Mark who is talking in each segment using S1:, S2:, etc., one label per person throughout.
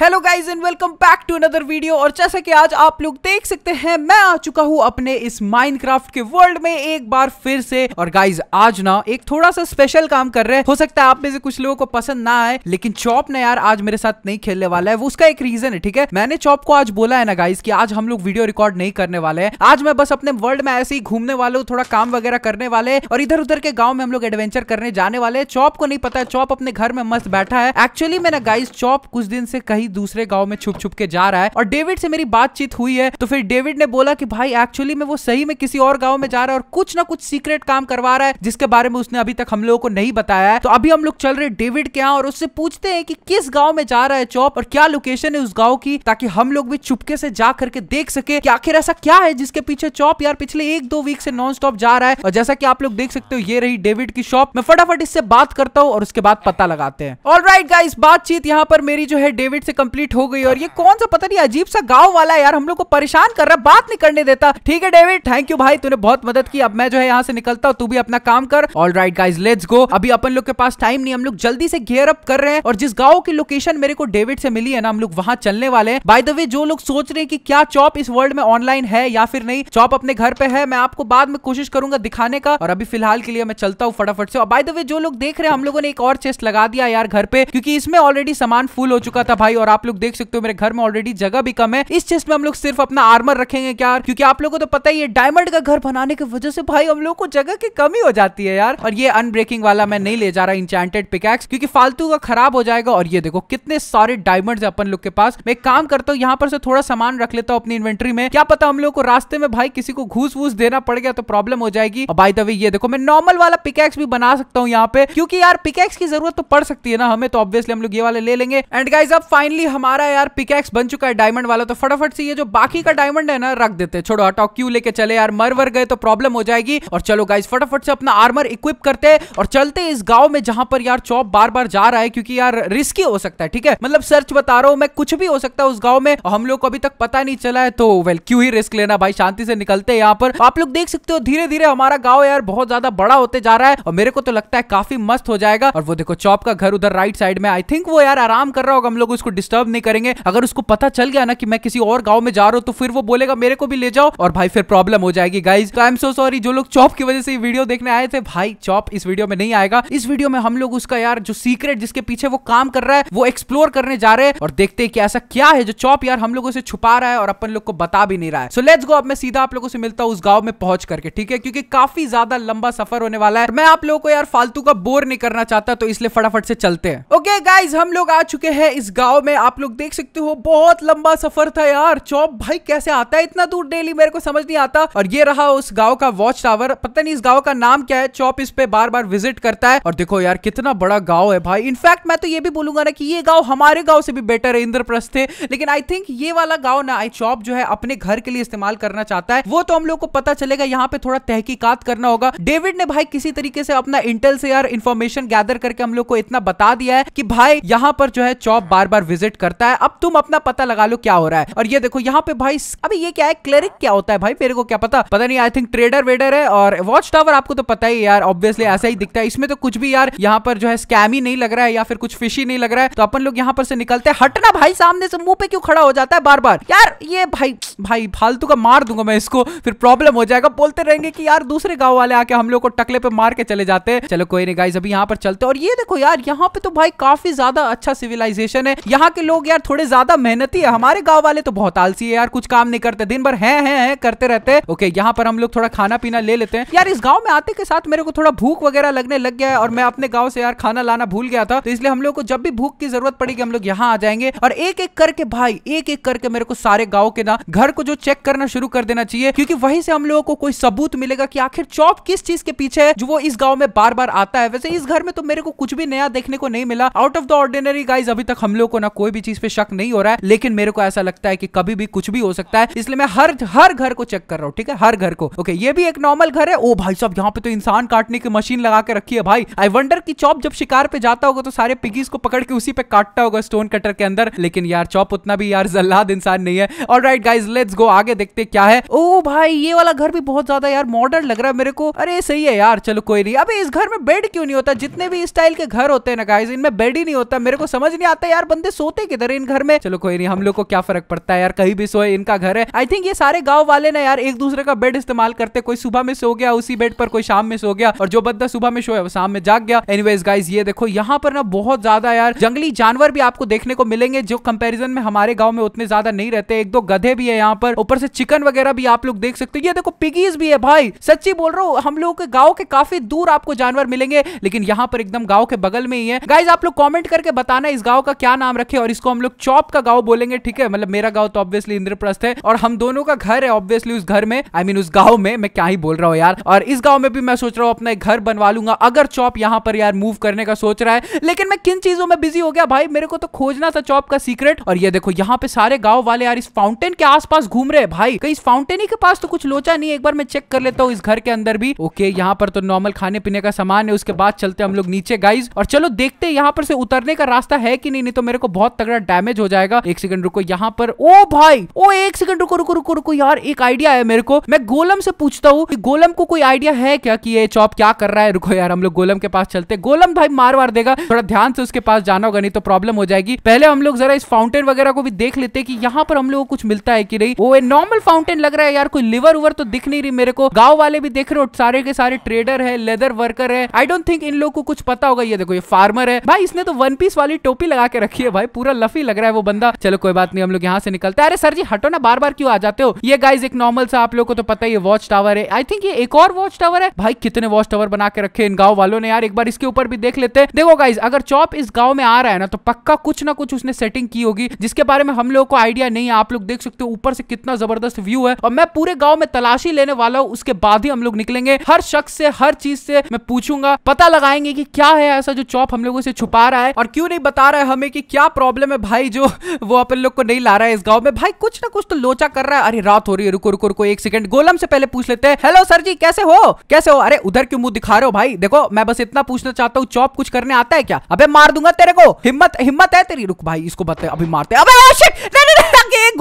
S1: hello guys and welcome back to another video और जैसा कि आज आप लोग देख सकते हैं मैं आ चुका हूं अपने इस माइनक्राफ्ट के वर्ल्ड में एक बार फिर से और गाइस आज ना एक थोड़ा सा स्पेशल काम कर रहे हैं हो सकता है आप में से कुछ लोगों को पसंद ना आए लेकिन चॉप ने यार आज मेरे साथ नहीं खेलने वाला है वो उसका एक रीजन है ठीक है मैंने चॉप को आज बोला है ना गाइज की आज हम लोग वीडियो रिकॉर्ड नहीं करने वाले हैं आज मैं बस अपने वर्ल्ड में ऐसे ही घूमने वाले हूँ थोड़ा काम वगैरह करने वाले और इधर उधर के गाँव में हम लोग एडवेंचर करने जाने वाले हैं चॉप को नहीं पता है चॉप अपने घर में मस्त बैठा है एक्चुअली मैंने गाइज चॉप कुछ दिन से कही वही दूसरे गाँव में छुप छुप के जा रहा है और डेविड से मेरी बातचीत हुई है तो फिर डेविड ने बोला कि भाई एक्चुअली में वो सही में किसी और गाँव में जा रहा है और कुछ ना कुछ सीक्रेट काम करवा रहा है जिसके बारे में उसने अभी तक हम लोगों को नहीं बताया है तो अभी हम लोग चल रहे डेविड के यहाँ और उससे पूछते हैं कि किस गाँव में जा रहा है चौप और क्या लोकेशन है उस गाँव की ताकि हम लोग भी चुपके से जा करके देख सके कि आखिर ऐसा क्या है जिसके पीछे चौप यार पिछले एक दो वीक से नॉन स्टॉप जा रहा है और जैसा कि आप लोग देख सकते हो ये रही डेविड की शॉप मैं फटाफट इससे बात करता हूँ और उसके बाद पता लगाते हैं और राइट गाइस बातचीत यहाँ पर मेरी जो है डेविड से कंप्लीट हो गई और ये कौन सा पता नहीं अजीब सा गाँव वाला यार हम लोग को परेशान कर रहा है बात नहीं करने देता ठीक है डेविड थैंक यू भाई तूने बहुत मदद की अब मैं जो है यहाँ से निकलता हूँ तू भी अपना काम कर all right guys let's go अभी अपन लोग के पास टाइम नहीं हम लोग जल्दी से गेयर अप कर रहे हैं और जिस गाँव की लोकेशन मेरे को डेविड से मिली है ना हम लोग वहां चलने वाले हैं बाय द वे जो लोग सोच रहे हैं कि क्या चॉप इस वर्ल्ड में ऑनलाइन है या फिर नहीं चॉप अपने घर पे है मैं आपको बाद में कोशिश करूंगा दिखाने का और अभी फिलहाल के लिए मैं चलता हूँ फटाफट से और बाय द वे जो लोग देख रहे हैं हम लोगों ने एक और चेस्ट लगा दिया यार घर पे क्योंकि इसमें ऑलरेडी सामान फुल हो चुका था भाई और और आप लोग देख सकते हो मेरे घर में ऑलरेडी जगह भी कम है इस चेस्ट में हम लोग सिर्फ अपना आर्मर रखेंगे क्या क्योंकि आप लोगों को तो पता ही है डायमंड का घर बनाने की वजह से भाई हम लोग को जगह की कमी हो जाती है यार और ये अनब्रेकिंग वाला मैं नहीं ले जा रहा इंचांटेड पिकैक्स क्योंकि फालतू का खराब हो जाएगा और ये देखो कितने सारे डायमंड है अपन लोग के पास मैं काम करता हूँ यहाँ पर से थोड़ा सामान रख लेता हूँ अपनी इन्वेंट्री में क्या पता हम लोग को रास्ते में भाई किसी को घूस वूस देना पड़ गया तो प्रॉब्लम हो जाएगी और बाई द ये देखो मैं नॉर्मल वाला पिकैक्स भी बना सकता हूँ यहाँ पे क्योंकि यार पिकैक्स की जरूरत तो पड़ सकती है ना हमें तो ऑब्वियसली हम लोग ये वाले ले लेंगे एंड गाइज अब फाइनली फाइनली हमारा यार पिकैक्स बन चुका है डायमंड वाला तो फटाफट से ये जो बाकी का डायमंड है ना रख देते छोड़ो हटाओ क्यू लेके चले यार मर वर गए तो प्रॉब्लम हो जाएगी और चलो गाइस फटाफट से अपना आर्मर इक्विप करते हैं और चलते इस गांव में जहां पर यार चौप बार बार जा रहा है क्योंकि यार रिस्की हो सकता है ठीक है मतलब सर्च बता रहा हूं मैं कुछ भी हो सकता है उस गाँव में हम लोग को अभी तक पता नहीं चला है तो वेल क्यों ही रिस्क लेना भाई शांति से निकलते हैं यहाँ पर आप लोग देख सकते हो धीरे धीरे हमारा गाँव यार बहुत ज्यादा बड़ा होते जा रहा है और मेरे को तो लगता है काफी मस्त हो जाएगा और वो देखो चौप का घर उधर राइट साइड में आई थिंक वो यार आराम कर रहा होगा हम लोग उसको डिस्टर्ब नहीं करेंगे अगर उसको पता चल गया ना कि मैं किसी और गाँव में जा रहा हूँ तो फिर वो बोलेगा मेरे को भी ले जाओ और भाई फिर प्रॉब्लम हो जाएगी गाइज तो आई एम सो सॉरी जो लोग चॉप की वजह से वीडियो देखने आए थे भाई चॉप इस वीडियो में नहीं आएगा इस वीडियो में हम लोग उसका यार जो सीक्रेट जिसके पीछे वो काम कर रहा है वो एक्सप्लोर करने जा रहे हैं और देखते हैं कि ऐसा क्या है जो चॉप यार हम लोगों से छुपा रहा है और अपन लोग को बता भी नहीं रहा है सो लेट्स गो अब मैं सीधा आप लोगों से मिलता हूँ उस गाँव में पहुंच करके ठीक है क्योंकि काफी ज्यादा लंबा सफर होने वाला है मैं आप लोगों को यार फालतू का बोर नहीं करना चाहता तो इसलिए फटाफट से चलते हैं ओके गाइज हम लोग आ चुके हैं इस गाँव में आप लोग देख सकते हो बहुत लंबा सफर था यार चौप भाई कैसे आता है इतना दूर डेली मेरे को समझ नहीं आता और ये रहा उस गाँव का वॉच टावर पता नहीं इस गाँव का नाम क्या है चौप इस पे बार बार विजिट करता है और देखो यार कितना बड़ा गाँव है भाई इनफैक्ट मैं तो ये भी बोलूंगा ना कि ये गाँव हमारे गाँव से भी बेटर है इंद्रप्रस्थ थे लेकिन आई थिंक ये वाला गाँव ना आई चौप जो है अपने घर के लिए इस्तेमाल करना चाहता है वो तो हम लोग को पता चलेगा यहाँ पे थोड़ा तहकीकात करना होगा डेविड ने भाई किसी तरीके से अपना इंटेल से यार इन्फॉर्मेशन गैदर करके हम लोग को इतना बता दिया है कि भाई यहाँ पर जो है चौप बार बार विजिट विजिट करता है अब तुम अपना पता लगा लो क्या हो रहा है और ये देखो यहाँ पे भाई अभी ये क्या है क्लरिक क्या होता है भाई मेरे को क्या पता पता नहीं आई थिंक ट्रेडर वेडर है और वॉच टावर आपको तो पता ही यार ऑब्वियसली ऐसा ही दिखता है इसमें तो कुछ भी यार यहाँ पर जो है स्कैम ही नहीं लग रहा है या फिर कुछ फिशी नहीं लग रहा है तो अपन लोग यहाँ पर से निकलते हैं हटना भाई सामने से मुंह पे क्यों खड़ा हो जाता है बार बार यार ये भाई भाई फालतू का मार दूंगा मैं इसको फिर प्रॉब्लम हो जाएगा बोलते रहेंगे कि यार दूसरे गांव वाले आके हम लोग को टकले पे मार के चले जाते हैं चलो कोई नहीं गाइस अभी यहाँ पर चलते और ये देखो यार यहाँ पे तो भाई काफी ज्यादा अच्छा सिविलाइजेशन है यहाँ यहाँ के लोग यार थोड़े ज्यादा मेहनती है हमारे गाँव वाले तो बहुत आलसी है यार कुछ काम नहीं करते दिन भर है है है करते रहते हैं ओके यहाँ पर हम लोग थोड़ा खाना पीना ले लेते हैं यार इस गाँव में आते के साथ मेरे को थोड़ा भूख वगैरह लगने लग गया है और मैं अपने गाँव से यार खाना लाना भूल गया था तो इसलिए हम लोग को जब भी भूख की जरूरत पड़ेगी हम लोग यहाँ आ जाएंगे और एक एक करके भाई एक एक करके मेरे को सारे गाँव के ना घर को जो चेक करना शुरू कर देना चाहिए क्योंकि वहीं से हम लोगों को कोई सबूत मिलेगा की आखिर चौप किस चीज के पीछे है जो वो इस गाँव में बार बार आता है वैसे इस घर में तो मेरे को कुछ भी नया देखने को नहीं मिला out of the ordinary guys अभी तक हम लोग को ना कोई भी चीज पे शक नहीं हो रहा है लेकिन मेरे को ऐसा लगता है कि कभी भी कुछ भी हो सकता है इसलिए मैं हर हर घर को चेक कर रहा हूँ ठीक है हर घर को ओके ये भी एक नॉर्मल घर है ओ भाई साहब यहाँ पे तो इंसान काटने की मशीन लगा के रखी है भाई आई वंडर की चौप जब शिकार पे जाता होगा तो सारे पिगीज को पकड़ के उसी पे काटता होगा स्टोन कटर के अंदर लेकिन यार चौप उतना भी यार जल्लाद इंसान नहीं है और राइट गाइज लेट्स गो आगे देखते क्या है ओ भाई ये वाला घर भी बहुत ज्यादा यार मॉडर्न लग रहा है मेरे को अरे सही है यार चलो कोई नहीं अबे इस घर में बेड क्यों नहीं होता जितने भी स्टाइल के घर होते हैं ना गाइज इनमें बेड ही नहीं होता मेरे को समझ नहीं आता यार बंदे सो सोते किधर इन घर में चलो कोई नहीं हम लोग को क्या फर्क पड़ता है यार कहीं भी सोए इनका घर है आई थिंक ये सारे गाँव वाले ना यार एक दूसरे का बेड इस्तेमाल करते कोई सुबह में सो गया उसी बेड पर कोई शाम में सो गया और जो बदला सुबह में सोया वो शाम में जाग गया एनीवेज गाइस ये देखो यहाँ पर ना बहुत ज्यादा यार जंगली जानवर भी आपको देखने को मिलेंगे जो कंपेरिजन में हमारे गाँव में उतने ज्यादा नहीं रहते एक दो गधे भी है यहाँ पर ऊपर से चिकन वगैरह भी आप लोग देख सकते हो ये देखो पिगीज भी है भाई सच्ची बोल रहा हूँ हम लोगों के गाँव के काफी दूर आपको जानवर मिलेंगे लेकिन यहाँ पर एकदम गाँव के बगल में ही है गाइज आप लोग कॉमेंट करके बताना इस गाँव का क्या नाम रखे ओके और इसको हम लोग चौप का गाँव बोलेंगे ठीक है मतलब मेरा गाँव तो ऑब्वियसली इंद्रप्रस्थ है और हम दोनों का घर है ऑब्वियसली उस घर में आई I मीन mean, उस गाँव में मैं क्या ही बोल रहा हूँ यार और इस गाँव में भी मैं सोच रहा हूँ अपना एक घर बनवा लूंगा अगर चौप यहाँ पर यार मूव करने का सोच रहा है लेकिन मैं किन चीजों में बिजी हो गया भाई मेरे को तो खोजना था चौप का सीक्रेट और ये देखो यहाँ पे सारे गाँव वाले यार इस फाउंटेन के आसपास घूम रहे हैं भाई कहीं इस फाउंटेन ही के पास तो कुछ लोचा नहीं एक बार मैं चेक कर लेता हूँ इस घर के अंदर भी ओके यहाँ पर तो नॉर्मल खाने पीने का सामान है उसके बाद चलते हम लोग नीचे गाइज और चलो देखते यहाँ पर से उतरने का रास्ता है कि नहीं नहीं तो मेरे को बहुत बहुत तगड़ा डैमेज हो जाएगा एक सेकंड रुको यहाँ पर ओ भाई ओ एक सेकंड रुको रुको रुको रुको यार एक आइडिया है मेरे को मैं गोलम से पूछता हूँ गोलम को कोई आइडिया है क्या कि ये चॉप क्या कर रहा है रुको यार हम लोग गोलम के पास चलते गोलम भाई मार मार देगा थोड़ा ध्यान से उसके पास जाना होगा नहीं तो प्रॉब्लम हो जाएगी पहले हम लोग जरा इस फाउंटेन वगैरह को भी देख लेते कि यहाँ पर हम लोग को कुछ मिलता है कि नहीं वो नॉर्मल फाउंटेन लग रहा है यार कोई लिवर उवर तो दिख नहीं रही मेरे को गाँव वाले भी देख रहे हो सारे के सारे ट्रेडर है लेदर वर्कर है आई डोंट थिंक इन लोग को कुछ पता होगा ये देखो ये फार्मर है भाई इसने तो वन पीस वाली टोपी लगा के रखी है भाई पूरा लफी लग रहा है वो बंदा चलो कोई बात नहीं हम लोग यहाँ से निकलते हैं अरे सर जी हटो ना बार बार क्यों आ जाते हो ये गाइज एक नॉर्मल सा आप लोग को तो पता ही वॉच टावर है आई थिंक ये एक और वॉच टावर है भाई कितने वॉच टावर बना के रखे इन गाँव वालों ने यार एक बार इसके ऊपर भी देख लेते हैं देखो गाइज अगर चौप इस गाँव में आ रहा है ना तो पक्का कुछ ना कुछ उसने सेटिंग की होगी जिसके बारे में हम लोग को आइडिया नहीं है आप लोग देख सकते हो ऊपर से कितना जबरदस्त व्यू है और मैं पूरे गांव में तलाशी लेने वाला हूँ उसके बाद ही हम लोग निकलेंगे हर शख्स से हर चीज से मैं पूछूंगा पता लगाएंगे कि क्या है ऐसा जो चौप हम लोगों से छुपा रहा है और क्यों नहीं बता रहा है हमें कि क्या प्रॉब्लम प्रॉब्लम है भाई जो वो अपन लोग को नहीं ला रहा है इस गाँव में भाई कुछ ना कुछ तो लोचा कर रहा है अरे रात हो रही है रुको रुको रुको एक सेकंड गोलम से पहले पूछ लेते हैं हेलो सर जी कैसे हो कैसे हो अरे उधर क्यों मुंह दिखा रहे हो भाई देखो मैं बस इतना पूछना चाहता हूँ चौप कुछ करने आता है क्या अबे मार दूंगा तेरे को हिम्मत हिम्मत है तेरी रुक भाई इसको बताए अभी मारते अबे शिट oh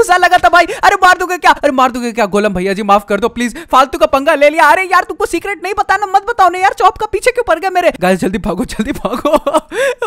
S1: गुस्सा लगा था भाई अरे मार दोगे क्या अरे मार दोगे क्या गोलम भैया जी माफ कर दो प्लीज फालतू का पंगा ले लिया अरे यार तुमको सीक्रेट नहीं बताना मत बताओ ना यार चौप का पीछे क्यों पड़ गया मेरे गाय जल्दी भागो जल्दी भागो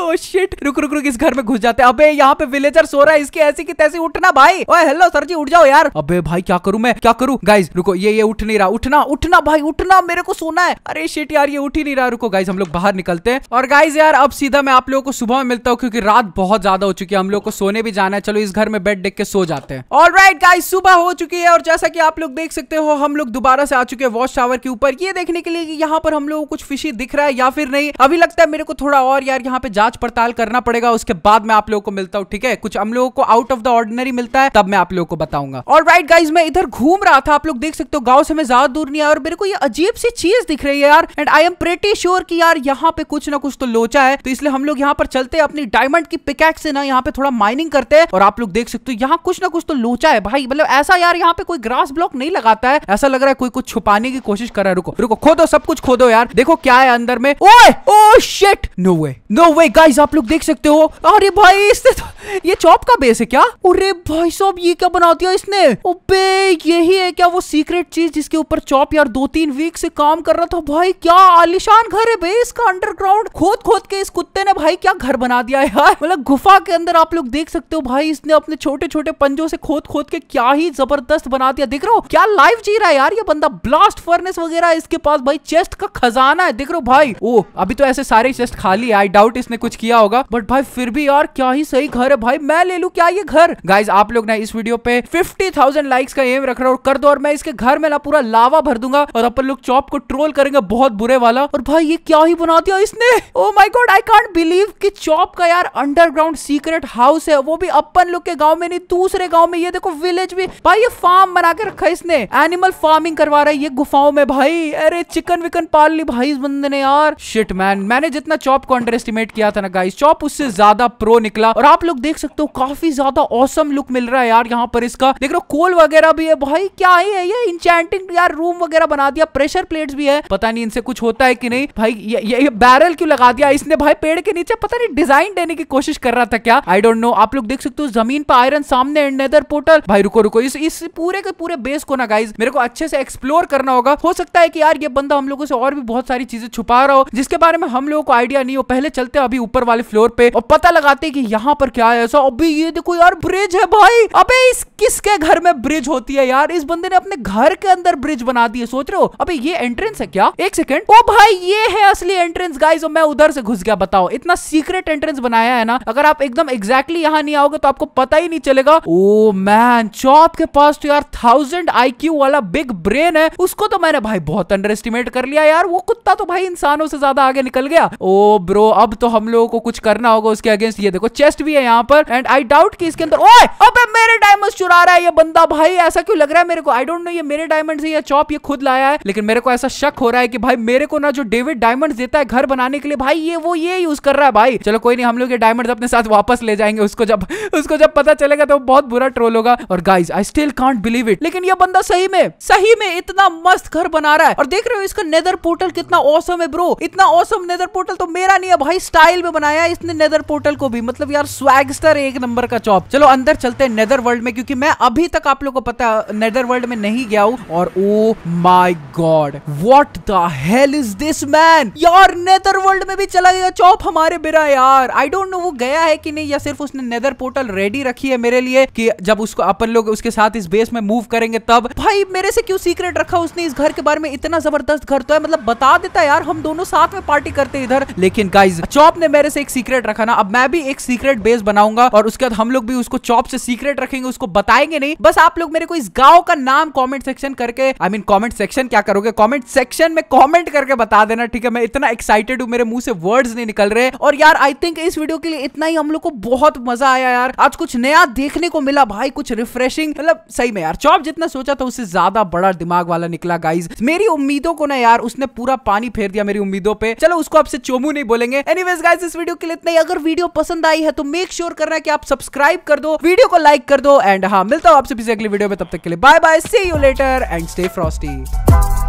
S1: ओ शिट oh रुक रुक रुक इस घर में घुस जाते अबे यहाँ पे विलेजर सो रहा है इसके ऐसी की तैसी उठना भाई ओए हेलो सर जी उठ जाओ यार अबे भाई क्या करूं मैं क्या करूं गाइज रुको ये ये उठ नहीं रहा उठना उठना भाई उठना मेरे को सोना है अरे शिट यार ये उठ ही नहीं रहा रुको गाइज हम लोग बाहर निकलते हैं और गाइज यार अब सीधा मैं आप लोगों को सुबह में मिलता हूँ क्योंकि रात बहुत ज्यादा हो चुकी है हम लोग को सोने भी जाना है चलो इस घर में बेड देख के सो जाते हैं ऑल और राइट गाइस सुबह हो चुकी है और जैसा कि आप लोग देख सकते हो हम लोग दोबारा से आ चुके हैं वॉश टावर के ऊपर ये देखने के लिए कि यहाँ पर हम लोग कुछ फिशी दिख रहा है या फिर नहीं अभी लगता है मेरे को थोड़ा और यार यहाँ पे जांच पड़ताल करना पड़ेगा उसके बाद मैं आप लोगों को मिलता हूँ ठीक है कुछ हम लोगों को आउट ऑफ द ऑर्डिनरी मिलता है तब मैं आप लोगों को बताऊंगा और राइट गाइज मैं इधर घूम रहा था आप लोग देख सकते हो गाँव से मैं ज्यादा दूर नहीं आया और मेरे को ये अजीब सी चीज दिख रही है यार and I am pretty sure की यार यहाँ पे कुछ ना कुछ तो लोचा है तो इसलिए हम लोग यहाँ पर चलते हैं अपनी डायमंड की पिकैक्स से ना यहाँ पे थोड़ा माइनिंग करते हैं और आप लोग देख सकते हो यहाँ कुछ ना कुछ तो तो लोचा है भाई मतलब ऐसा यार यहाँ पे कोई ग्रास ब्लॉक नहीं लगाता है ऐसा लग रहा है कोई कुछ छुपाने की कोशिश कर रहा है रुको रुको खोदो सब कुछ खोदो यार देखो क्या है अंदर में ओए oh shit no way no way guys आप लोग देख सकते हो अरे भाई इसने तो, ये चॉप का बेस है क्या अरे भाई साहब ये क्या बना दिया इसने ओबे यही है क्या वो सीक्रेट चीज जिसके ऊपर चॉप यार दो तीन वीक से काम कर रहा था भाई क्या आलिशान घर है भाई इसका अंडरग्राउंड खोद खोद के इस कुत्ते ने भाई क्या घर बना दिया यार मतलब गुफा के अंदर आप लोग देख सकते हो भाई इसने अपने छोटे छोटे पंजों से खोद खोद के क्या ही जबरदस्त बना दिया देख रहा हूँ क्या लाइफ जी रहा है यार ये बंदा ब्लास्ट फर्नेस वगैरह इसके पास भाई चेस्ट का खजाना है देख रो भाई ओ अभी तो ऐसे सारे चेस्ट खाली है आई डाउट इसने कुछ किया होगा बट भाई फिर भी यार क्या ही सही घर है भाई मैं ले लू क्या ये घर गाइज आप लोग ना इस वीडियो पे फिफ्टी थाउजेंड लाइक्स का एम रख रहा हूँ कर दो और मैं इसके घर में ना पूरा लावा भर दूंगा और अपन लोग चौप को ट्रोल करेंगे बहुत बुरे वाला और भाई ये क्या ही बना दिया इसने oh my god I can't believe की चौप का यार अंडरग्राउंड सीक्रेट हाउस है वो भी अपन लोग के गाँव में नहीं दूसरे गाँव में ये देखो विलेज भी भाई ये फार्म बना के रखा है इसने एनिमल फार्मिंग करवा रहा है ये गुफाओं में भाई अरे चिकन विकन पाल ली भाई इस बंदे ने यार शिट मैन मैंने जितना चॉप को अंडर एस्टिमेट किया था ना गाइस चॉप उससे ज्यादा प्रो निकला और आप लोग देख सकते हो काफी ज्यादा औसम लुक मिल रहा है यार यहाँ पर इसका देख रहे हो कोल वगैरह भी है भाई क्या है ये इंचैंटिंग यार रूम वगैरह बना दिया प्रेशर प्लेट्स भी है पता नहीं इनसे कुछ होता है कि नहीं भाई ये, ये, ये बैरल क्यों लगा दिया इसने भाई पेड़ के नीचे पता नहीं डिजाइन देने की कोशिश कर रहा था क्या आई डोंट नो आप लोग देख सकते हो जमीन पर आयरन सामने एंड अंदर पोर्टल भाई रुको रुको इस इस पूरे के पूरे बेस को ना गाइज मेरे को अच्छे से एक्सप्लोर करना होगा हो सकता है कि यार ये बंदा हम लोगों से और भी बहुत सारी चीजें छुपा रहा हो जिसके बारे में हम लोगों को आइडिया नहीं हो पहले चलते अभी ऊपर वाले फ्लोर पे और पता लगाते कि यहाँ पर क्या है ऐसा अभी ये देखो यार ब्रिज है भाई अबे इस किसके घर में ब्रिज होती है यार इस बंदे ने अपने घर के अंदर ब्रिज बना दी सोच रहे हो अबे ये एंट्रेंस है क्या एक सेकंड ओ भाई ये है असली एंट्रेंस गाइस और मैं उधर से घुस गया बताओ इतना सीक्रेट एंट्रेंस बनाया है ना अगर आप एकदम एग्जैक्टली exactly यहाँ नहीं आओगे तो आपको पता ही नहीं चलेगा ओ मैन चौप के पास तो यार थाउजेंड आईक्यू वाला बिग ब्रेन है उसको तो मैंने भाई बहुत अंडर एस्टिमेट कर लिया यार वो कुत्ता तो भाई इंसानों से ज्यादा आगे निकल गया ओ ब्रो अब तो हम लोगों को कुछ करना होगा उसके अगेंस्ट ये देखो चेस्ट भी है यहाँ पर एंड आई डाउट कि इसके अंदर ओए अब मेरे डायमंड चुरा रहा है ये बंदा भाई ऐसा क्यों लग रहा है मेरे को आई डोंट नो ये मेरे डायमंड से या चौप ये खुद लाया है लेकिन मेरे को ऐसा शक हो रहा है कि भाई मेरे को ना जो डेविड डायमंड देता है घर बनाने के लिए भाई ये वो ये यूज कर रहा है भाई चलो कोई नहीं हम लोग ये डायमंड अपने साथ वापस ले जाएंगे उसको जब उसको जब पता चलेगा तो बहुत बुरा ट्रोल होगा और guys I still can't believe it लेकिन ये बंदा सही में सही में इतना मस्त घर बना रहा है और देख रहे हो इसका नेदर पोर्टल कितना औसम है ब्रो इतना औसम नेदर पोर्टल तो मेरा नहीं है भाई स्टाइल में बनाया इसने नेदर पोर्टल को भी मतलब यार स्वैगस्टर एक नंबर का चॉप चलो अंदर चलते हैं नेदर वर्ल्ड में क्योंकि मैं अभी तक आप लोग को पता नेदर वर्ल्ड में नहीं गया हूँ और oh my god what the hell is this man यार नेदर वर्ल्ड में भी चला गया चौप हमारे बिना यार आई डोंट नो वो गया है कि नहीं या सिर्फ उसने नेदर पोर्टल रेडी रखी है मेरे लिए कि जब उसको अपन लोग उसके साथ इस बेस में मूव करेंगे तब भाई मेरे से क्यों सीक्रेट रखा उसने इस घर के बारे में इतना जबरदस्त घर तो है मतलब बता देता यार हम दोनों साथ में पार्टी करते इधर लेकिन गाइज चौप ने मेरे से एक सीक्रेट रखा ना अब मैं भी एक सीक्रेट बेस बनाऊंगा और उसके बाद हम लोग भी उसको चौप से सीक्रेट रखेंगे उसको बताएंगे नहीं बस आप लोग मेरे को इस गाँव का नाम कॉमेंट सेक्शन करके आई मीन कॉमेंट सेक्शन क्या करोगे कॉमेंट सेक्शन में कॉमेंट करके बता देना ठीक है मैं इतना एक्साइटेड हूँ मेरे मुंह से वर्ड्स नहीं निकल रहे और यार आई थिंक इस वीडियो के लिए इतना ही हम लोग को बहुत मजा आया यार आज कुछ नया देखने को मिला भाई कुछ रिफ्रेशिंग मतलब सही में यार चौप जितना सोचा था उससे ज्यादा बड़ा दिमाग वाला निकला गाइज मेरी उम्मीदों को ना यार उसने पूरा पानी फेर दिया मेरी उम्मीदों पे चलो उसको आपसे चोमू नहीं बोलेंगे एनीवेज गाइज इस वीडियो के लिए इतना ही अगर वीडियो पसंद आई है तो मेक श्योर sure करना कि आप सब्सक्राइब कर दो वीडियो को लाइक कर दो एंड हाँ मिलता हूं आपसे किसी अगली वीडियो में तब तक के लिए bye bye see you later and stay Frosty